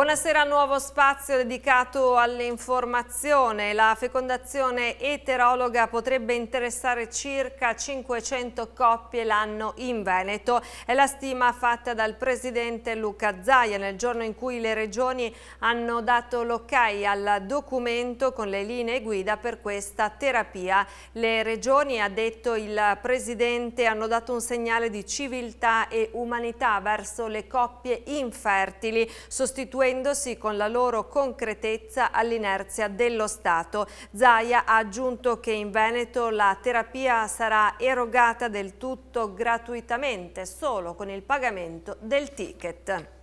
Buonasera, nuovo spazio dedicato all'informazione. La fecondazione eterologa potrebbe interessare circa 500 coppie l'anno in Veneto. È la stima fatta dal presidente Luca Zaia nel giorno in cui le regioni hanno dato l'ok al documento con le linee guida per questa terapia. Le regioni, ha detto il presidente, hanno dato un segnale di civiltà e umanità verso le coppie infertili, sostituendo opponendosi con la loro concretezza all'inerzia dello Stato. Zaia ha aggiunto che in Veneto la terapia sarà erogata del tutto gratuitamente, solo con il pagamento del ticket.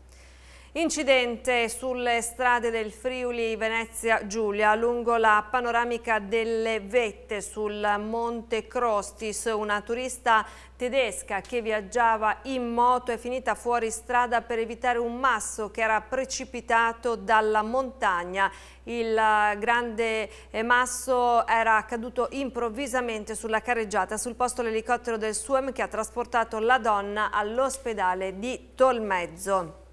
Incidente sulle strade del Friuli Venezia Giulia lungo la panoramica delle vette sul Monte Crostis. Una turista tedesca che viaggiava in moto è finita fuori strada per evitare un masso che era precipitato dalla montagna. Il eh, grande eh, masso era caduto improvvisamente sulla carreggiata. Sul posto l'elicottero del SUEM che ha trasportato la donna all'ospedale di Tolmezzo.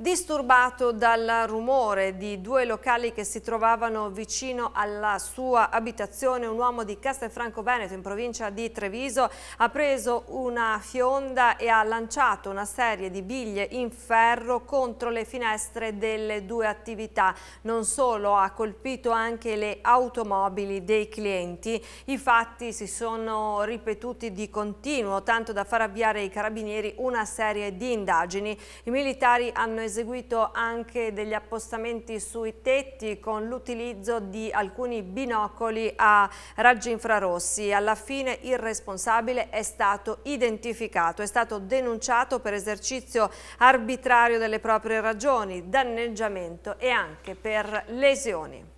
Disturbato dal rumore di due locali che si trovavano vicino alla sua abitazione, un uomo di Castelfranco Veneto in provincia di Treviso ha preso una fionda e ha lanciato una serie di biglie in ferro contro le finestre delle due attività. Non solo, ha colpito anche le automobili dei clienti. I fatti si sono ripetuti di continuo, tanto da far avviare ai carabinieri una serie di indagini. I militari hanno eseguito anche degli appostamenti sui tetti con l'utilizzo di alcuni binocoli a raggi infrarossi. Alla fine il responsabile è stato identificato, è stato denunciato per esercizio arbitrario delle proprie ragioni, danneggiamento e anche per lesioni.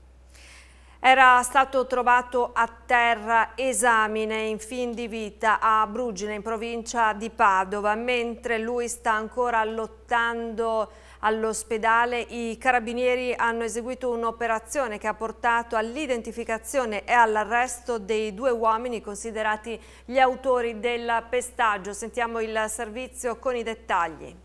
Era stato trovato a terra esamine in fin di vita a Brugine in provincia di Padova, mentre lui sta ancora lottando all'ospedale. I carabinieri hanno eseguito un'operazione che ha portato all'identificazione e all'arresto dei due uomini considerati gli autori del pestaggio. Sentiamo il servizio con i dettagli.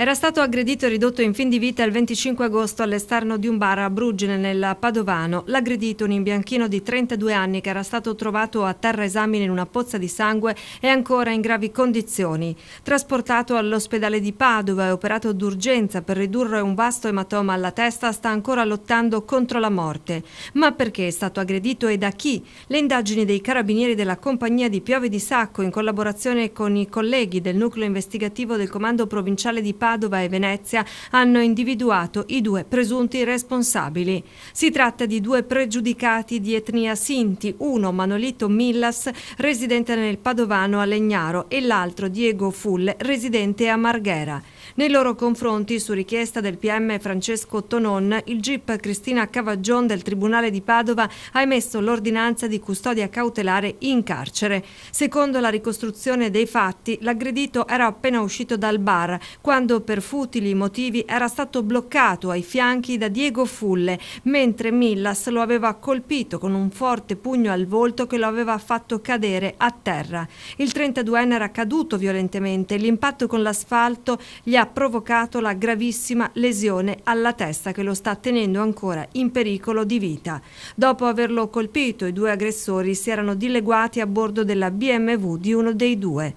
Era stato aggredito e ridotto in fin di vita il 25 agosto all'esterno di un bar a Bruggine nel Padovano. L'aggredito, un imbianchino di 32 anni che era stato trovato a terra esamine in una pozza di sangue, è ancora in gravi condizioni. Trasportato all'ospedale di Padova e operato d'urgenza per ridurre un vasto ematoma alla testa, sta ancora lottando contro la morte. Ma perché è stato aggredito e da chi? Le indagini dei carabinieri della compagnia di Piove di Sacco in collaborazione con i colleghi del nucleo investigativo del comando provinciale di Padova Padova e Venezia hanno individuato i due presunti responsabili. Si tratta di due pregiudicati di etnia Sinti, uno Manolito Millas, residente nel Padovano a Legnaro, e l'altro Diego Full, residente a Marghera. Nei loro confronti, su richiesta del PM Francesco Tonon, il GIP Cristina Cavaggion del Tribunale di Padova ha emesso l'ordinanza di custodia cautelare in carcere. Secondo la ricostruzione dei fatti, l'aggredito era appena uscito dal bar quando quando per futili motivi era stato bloccato ai fianchi da Diego Fulle, mentre Millas lo aveva colpito con un forte pugno al volto che lo aveva fatto cadere a terra. Il 32enne era caduto violentemente, e l'impatto con l'asfalto gli ha provocato la gravissima lesione alla testa che lo sta tenendo ancora in pericolo di vita. Dopo averlo colpito, i due aggressori si erano dileguati a bordo della BMW di uno dei due.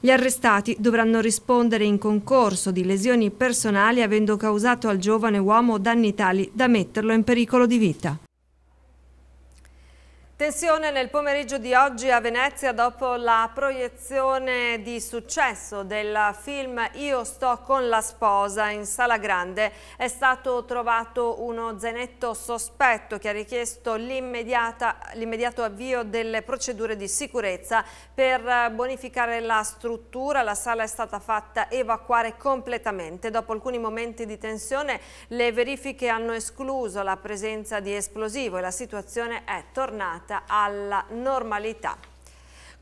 Gli arrestati dovranno rispondere in concorso di lesioni personali avendo causato al giovane uomo danni tali da metterlo in pericolo di vita. Tensione nel pomeriggio di oggi a Venezia dopo la proiezione di successo del film Io sto con la sposa in Sala Grande. È stato trovato uno zainetto sospetto che ha richiesto l'immediato avvio delle procedure di sicurezza per bonificare la struttura. La sala è stata fatta evacuare completamente. Dopo alcuni momenti di tensione le verifiche hanno escluso la presenza di esplosivo e la situazione è tornata tornata alla normalità.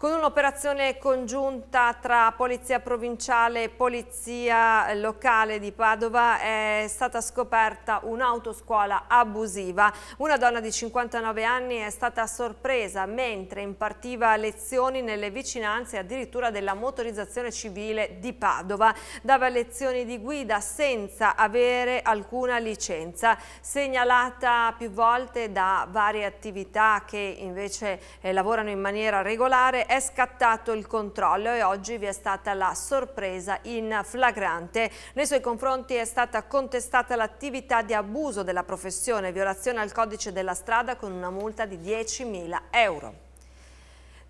Con un'operazione congiunta tra Polizia Provinciale e Polizia Locale di Padova è stata scoperta un'autoscuola abusiva. Una donna di 59 anni è stata sorpresa mentre impartiva lezioni nelle vicinanze addirittura della motorizzazione civile di Padova. Dava lezioni di guida senza avere alcuna licenza, segnalata più volte da varie attività che invece eh, lavorano in maniera regolare è scattato il controllo e oggi vi è stata la sorpresa in flagrante. Nei suoi confronti è stata contestata l'attività di abuso della professione, violazione al codice della strada con una multa di 10.000 euro.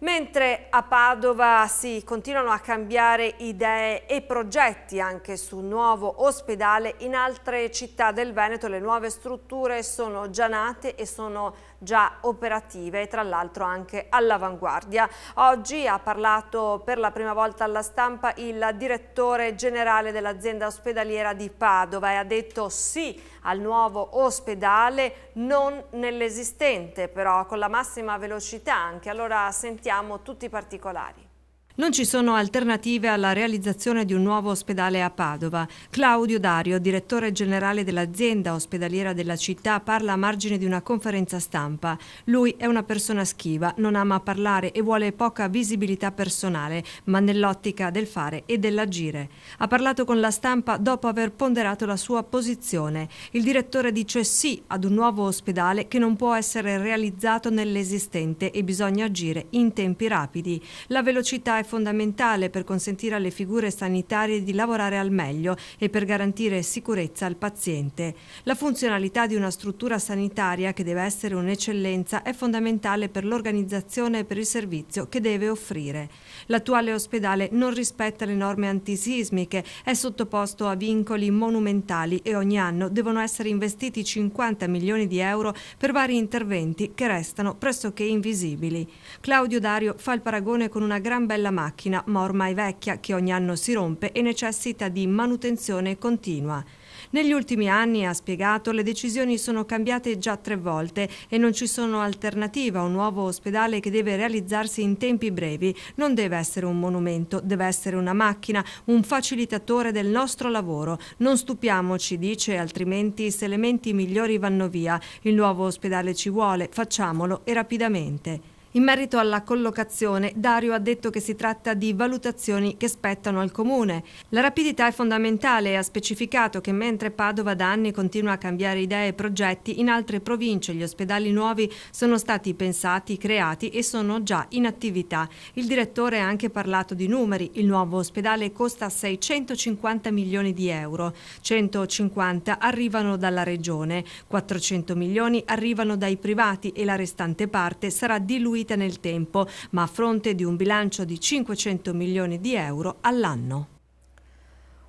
Mentre a Padova si continuano a cambiare idee e progetti anche su un nuovo ospedale, in altre città del Veneto le nuove strutture sono già nate e sono già operative e tra l'altro anche all'avanguardia. Oggi ha parlato per la prima volta alla stampa il direttore generale dell'azienda ospedaliera di Padova e ha detto sì al nuovo ospedale, non nell'esistente però, con la massima velocità anche. Allora sentiamo tutti i particolari. Non ci sono alternative alla realizzazione di un nuovo ospedale a Padova. Claudio Dario, direttore generale dell'azienda ospedaliera della città, parla a margine di una conferenza stampa. Lui è una persona schiva, non ama parlare e vuole poca visibilità personale, ma nell'ottica del fare e dell'agire. Ha parlato con la stampa dopo aver ponderato la sua posizione. Il direttore dice sì ad un nuovo ospedale che non può essere realizzato nell'esistente e bisogna agire in tempi rapidi. La velocità è è fondamentale per consentire alle figure sanitarie di lavorare al meglio e per garantire sicurezza al paziente. La funzionalità di una struttura sanitaria, che deve essere un'eccellenza, è fondamentale per l'organizzazione e per il servizio che deve offrire. L'attuale ospedale non rispetta le norme antisismiche, è sottoposto a vincoli monumentali e ogni anno devono essere investiti 50 milioni di euro per vari interventi che restano pressoché invisibili. Claudio Dario fa il paragone con una gran bella macchina, ma ormai vecchia, che ogni anno si rompe e necessita di manutenzione continua. Negli ultimi anni, ha spiegato, le decisioni sono cambiate già tre volte e non ci sono alternative a un nuovo ospedale che deve realizzarsi in tempi brevi. Non deve essere un monumento, deve essere una macchina, un facilitatore del nostro lavoro. Non stupiamoci, dice, altrimenti se elementi migliori vanno via. Il nuovo ospedale ci vuole, facciamolo e rapidamente. In merito alla collocazione, Dario ha detto che si tratta di valutazioni che spettano al Comune. La rapidità è fondamentale e ha specificato che mentre Padova da anni continua a cambiare idee e progetti, in altre province gli ospedali nuovi sono stati pensati, creati e sono già in attività. Il direttore ha anche parlato di numeri. Il nuovo ospedale costa 650 milioni di euro, 150 arrivano dalla Regione, 400 milioni arrivano dai privati e la restante parte sarà diluita proseguita nel tempo, ma a fronte di un bilancio di 500 milioni di euro all'anno.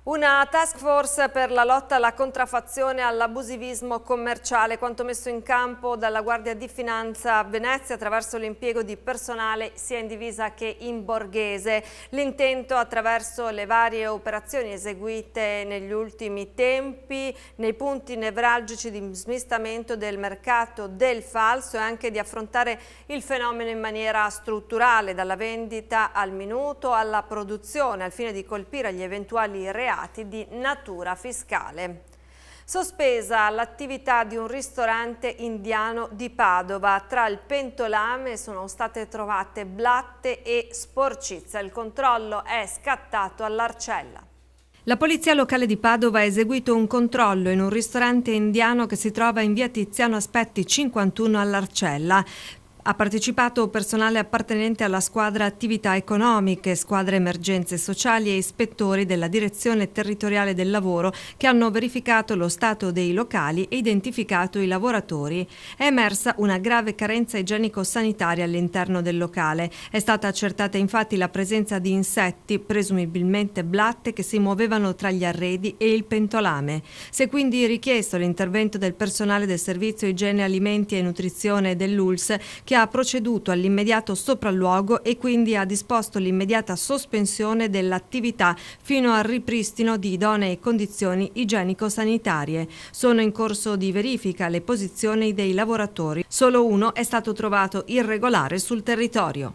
Una task force per la lotta alla contraffazione e all'abusivismo commerciale, quanto messo in campo dalla Guardia di Finanza a Venezia attraverso l'impiego di personale sia in divisa che in borghese. L'intento attraverso le varie operazioni eseguite negli ultimi tempi nei punti nevralgici di smistamento del mercato del falso e anche di affrontare il fenomeno in maniera strutturale, dalla vendita al minuto alla produzione, al fine di colpire gli eventuali reali reati di natura fiscale. Sospesa l'attività di un ristorante indiano di Padova. Tra il pentolame sono state trovate blatte e sporcizia. Il controllo è scattato all'arcella. La polizia locale di Padova ha eseguito un controllo in un ristorante indiano che si trova in via Tiziano Aspetti 51 all'Arcella. Ha partecipato personale appartenente alla squadra attività economiche, squadra emergenze sociali e ispettori della direzione territoriale del lavoro che hanno verificato lo stato dei locali e identificato i lavoratori. È emersa una grave carenza igienico-sanitaria all'interno del locale. È stata accertata infatti la presenza di insetti, presumibilmente blatte, che si muovevano tra gli arredi e il pentolame. Si è quindi richiesto l'intervento del personale del servizio igiene, alimenti e nutrizione dell'ULS che che ha proceduto all'immediato sopralluogo e quindi ha disposto l'immediata sospensione dell'attività fino al ripristino di idonee condizioni igienico-sanitarie. Sono in corso di verifica le posizioni dei lavoratori. Solo uno è stato trovato irregolare sul territorio.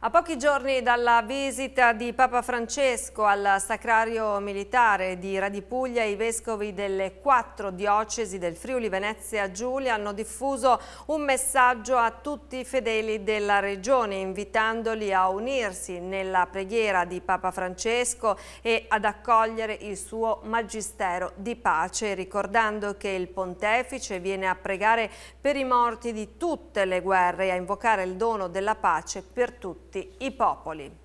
A pochi giorni dalla visita di Papa Francesco al Sacrario Militare di Radipuglia, i vescovi delle quattro diocesi del Friuli Venezia Giulia hanno diffuso un messaggio a tutti i fedeli della regione, invitandoli a unirsi nella preghiera di Papa Francesco e ad accogliere il suo magistero di pace, ricordando che il pontefice viene a pregare per i morti di tutte le guerre e a invocare il dono della pace per tutti tutti i popoli.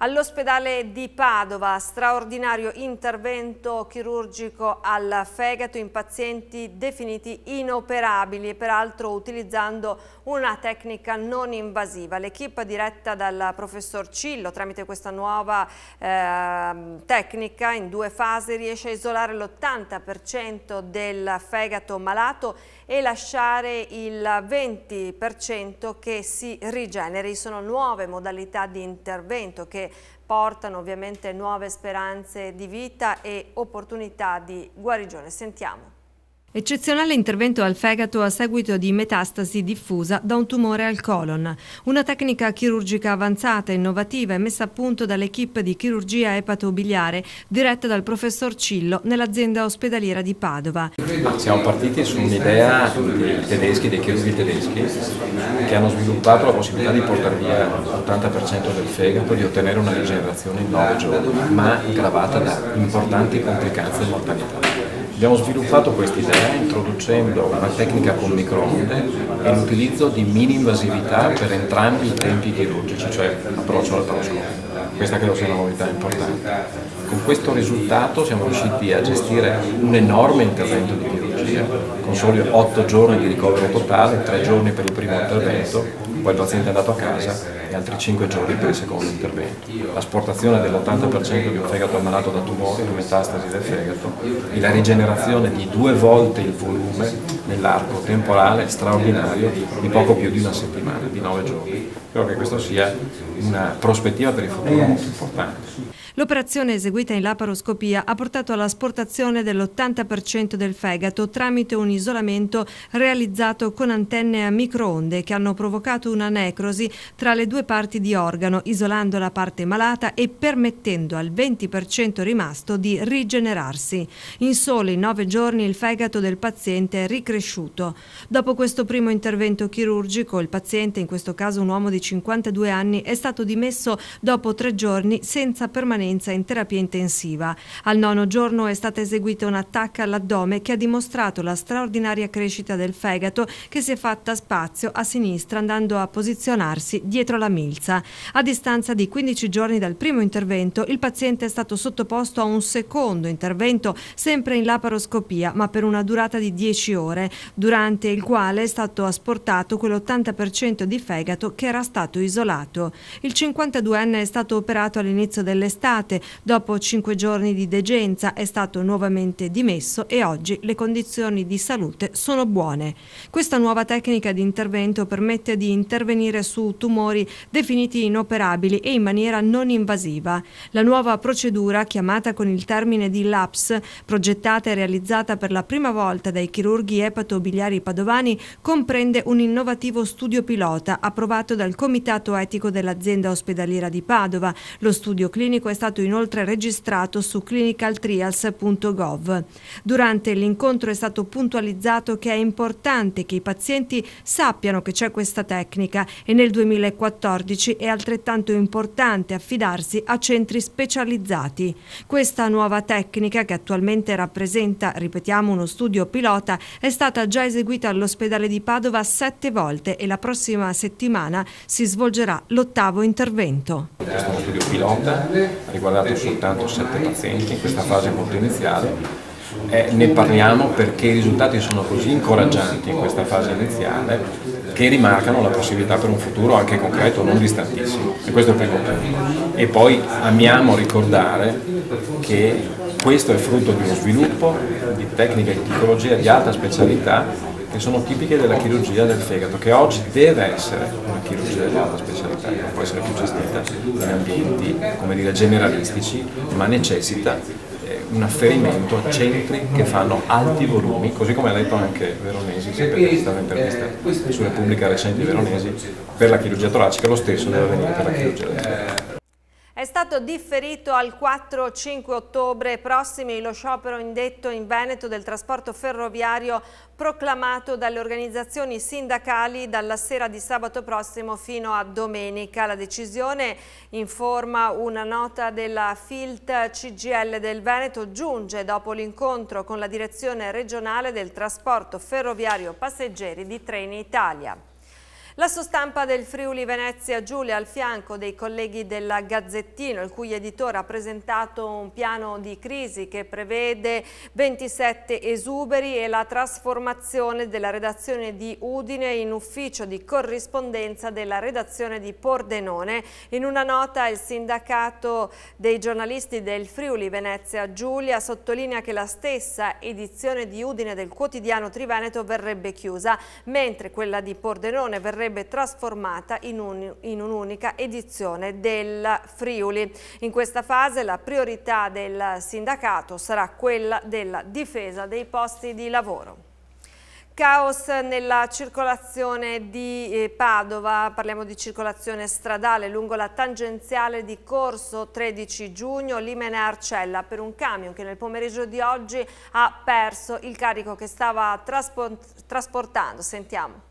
All'ospedale di Padova, straordinario intervento chirurgico al fegato in pazienti definiti inoperabili e peraltro utilizzando una tecnica non invasiva. L'equipe diretta dal professor Cillo tramite questa nuova eh, tecnica in due fasi riesce a isolare l'80% del fegato malato e lasciare il 20% che si rigeneri. Sono nuove modalità di intervento che portano ovviamente nuove speranze di vita e opportunità di guarigione. Sentiamo. Eccezionale intervento al fegato a seguito di metastasi diffusa da un tumore al colon. Una tecnica chirurgica avanzata, e innovativa è messa a punto dall'equipe di chirurgia epatobiliare diretta dal professor Cillo nell'azienda ospedaliera di Padova. Siamo partiti su un'idea dei tedeschi, dei chirurghi tedeschi, che hanno sviluppato la possibilità di portare via l'80% del fegato, di ottenere una rigenerazione in 9 giorni, ma gravata da importanti complicanze e mortalità. Abbiamo sviluppato questa idea introducendo una tecnica con microonde e l'utilizzo di mini-invasività per entrambi i tempi chirurgici, cioè approccio al laparoscopico. Questa credo sia una novità importante. Con questo risultato siamo riusciti a gestire un enorme intervento di chirurgia, con soli 8 giorni di ricovero totale, 3 giorni per il primo intervento poi il paziente è andato a casa e altri 5 giorni per il secondo intervento. L'asportazione dell'80% di un fegato ammalato da tumore, le metastasi del fegato e la rigenerazione di due volte il volume nell'arco temporale straordinario di poco più di una settimana, di 9 giorni. Credo che questa sia una prospettiva per il futuro molto importante. L'operazione eseguita in laparoscopia ha portato all'asportazione dell'80% del fegato tramite un isolamento realizzato con antenne a microonde che hanno provocato una necrosi tra le due parti di organo, isolando la parte malata e permettendo al 20% rimasto di rigenerarsi. In soli nove giorni il fegato del paziente è ricresciuto. Dopo questo primo intervento chirurgico il paziente, in questo caso un uomo di 52 anni, è stato dimesso dopo tre giorni senza permanenza permanenza in terapia intensiva. Al nono giorno è stata eseguita un'attacca all'addome che ha dimostrato la straordinaria crescita del fegato che si è fatta spazio a sinistra andando a posizionarsi dietro la milza. A distanza di 15 giorni dal primo intervento il paziente è stato sottoposto a un secondo intervento sempre in laparoscopia ma per una durata di 10 ore durante il quale è stato asportato quell'80% di fegato che era stato isolato. Il 52enne è stato operato all'inizio dell'estate estate. Dopo cinque giorni di degenza è stato nuovamente dimesso e oggi le condizioni di salute sono buone. Questa nuova tecnica di intervento permette di intervenire su tumori definiti inoperabili e in maniera non invasiva. La nuova procedura, chiamata con il termine di LAPS, progettata e realizzata per la prima volta dai chirurghi epatobiliari padovani, comprende un innovativo studio pilota approvato dal Comitato Etico dell'Azienda Ospedaliera di Padova. Lo studio clinico è stato stato inoltre registrato su clinicaltrials.gov. Durante l'incontro è stato puntualizzato che è importante che i pazienti sappiano che c'è questa tecnica e nel 2014 è altrettanto importante affidarsi a centri specializzati. Questa nuova tecnica, che attualmente rappresenta, ripetiamo, uno studio pilota, è stata già eseguita all'ospedale di Padova sette volte e la prossima settimana si svolgerà l'ottavo intervento. Questo è uno studio pilota riguardato soltanto 7 pazienti in questa fase molto iniziale eh, ne parliamo perché i risultati sono così incoraggianti in questa fase iniziale che rimarcano la possibilità per un futuro anche concreto, non distantissimo. E questo è il primo punto. E poi amiamo ricordare che questo è frutto di uno sviluppo di tecniche di tipologia di alta specialità che sono tipiche della chirurgia del fegato, che oggi deve essere una chirurgia di alta specialità, non può essere più gestita in ambienti come dire, generalistici, ma necessita eh, un afferimento a centri che fanno alti volumi, così come ha detto anche Veronesi, sempre che è stata intervista su Repubblica recente di Veronesi, per la chirurgia toracica lo stesso deve avvenire per la chirurgia del fegato stato differito al 4-5 ottobre prossimi lo sciopero indetto in Veneto del trasporto ferroviario proclamato dalle organizzazioni sindacali dalla sera di sabato prossimo fino a domenica. La decisione, informa una nota della FILT CGL del Veneto, giunge dopo l'incontro con la direzione regionale del trasporto ferroviario passeggeri di Treni Italia. La sua stampa del Friuli Venezia Giulia al fianco dei colleghi della Gazzettino, il cui editore ha presentato un piano di crisi che prevede 27 esuberi e la trasformazione della redazione di Udine in ufficio di corrispondenza della redazione di Pordenone. In una nota il sindacato dei giornalisti del Friuli Venezia Giulia sottolinea che la stessa edizione di Udine del quotidiano Triveneto verrebbe chiusa, mentre quella di Pordenone verrebbe verrebbe trasformata in, un'unica un edizione del Friuli. In questa fase la priorità del sindacato sarà quella della difesa dei posti di lavoro. Caos nella circolazione di eh, Padova, parliamo di circolazione stradale lungo la tangenziale di Corso 13 giugno, Limene Arcella per un camion che nel pomeriggio di oggi ha perso il carico che stava trasportando. Sentiamo.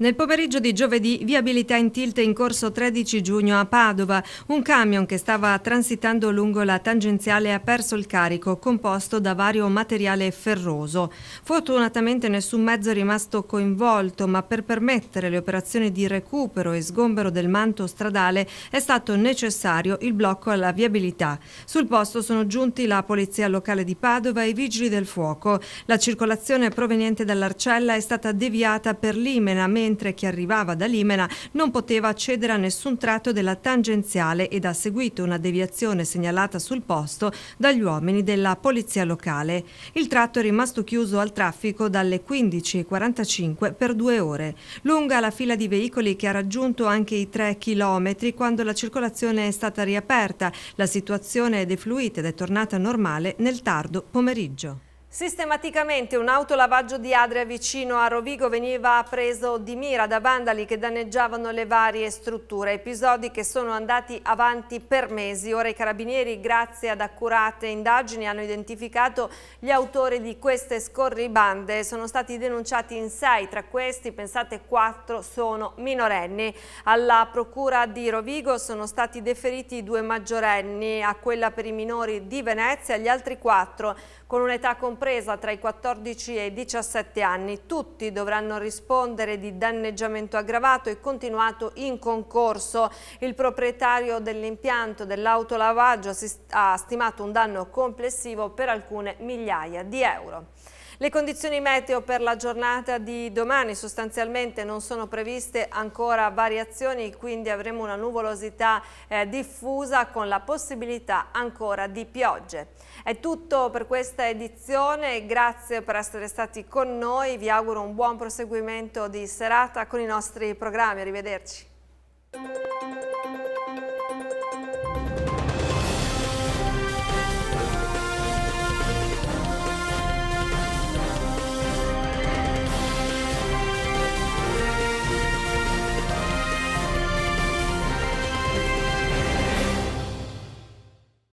Nel pomeriggio di giovedì viabilità in tilt in corso 13 giugno a Padova. Un camion che stava transitando lungo la tangenziale ha perso il carico composto da vario materiale ferroso. Fortunatamente nessun mezzo è rimasto coinvolto ma per permettere le operazioni di recupero e sgombero del manto stradale è stato necessario il blocco alla viabilità. Sul posto sono giunti la polizia locale di Padova e i vigili del fuoco. La circolazione proveniente dall'Arcella è stata deviata per l'Imena mentre chi arrivava da Limena non poteva accedere a nessun tratto della tangenziale ed ha seguito una deviazione segnalata sul posto dagli uomini della polizia locale. Il tratto è rimasto chiuso al traffico dalle 15.45 per due ore. Lunga la fila di veicoli che ha raggiunto anche i 3 chilometri quando la circolazione è stata riaperta. La situazione è defluita ed è tornata normale nel tardo pomeriggio. Sistematicamente un autolavaggio di Adria vicino a Rovigo veniva preso di mira da vandali che danneggiavano le varie strutture, episodi che sono andati avanti per mesi. Ora i carabinieri, grazie ad accurate indagini, hanno identificato gli autori di queste scorribande. Sono stati denunciati in sei, tra questi pensate quattro sono minorenni. Alla procura di Rovigo sono stati deferiti due maggiorenni, a quella per i minori di Venezia gli altri quattro con un'età completa compresa tra i 14 e i 17 anni. Tutti dovranno rispondere di danneggiamento aggravato e continuato in concorso. Il proprietario dell'impianto dell'autolavaggio ha stimato un danno complessivo per alcune migliaia di euro. Le condizioni meteo per la giornata di domani sostanzialmente non sono previste ancora variazioni, quindi avremo una nuvolosità eh, diffusa con la possibilità ancora di piogge. È tutto per questa edizione, grazie per essere stati con noi, vi auguro un buon proseguimento di serata con i nostri programmi, arrivederci.